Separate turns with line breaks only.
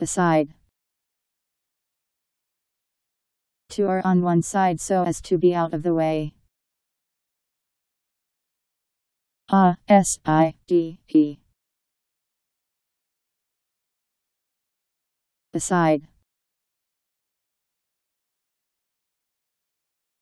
Beside, To or on one side so as to be out of the way. A S I D E. aside Beside.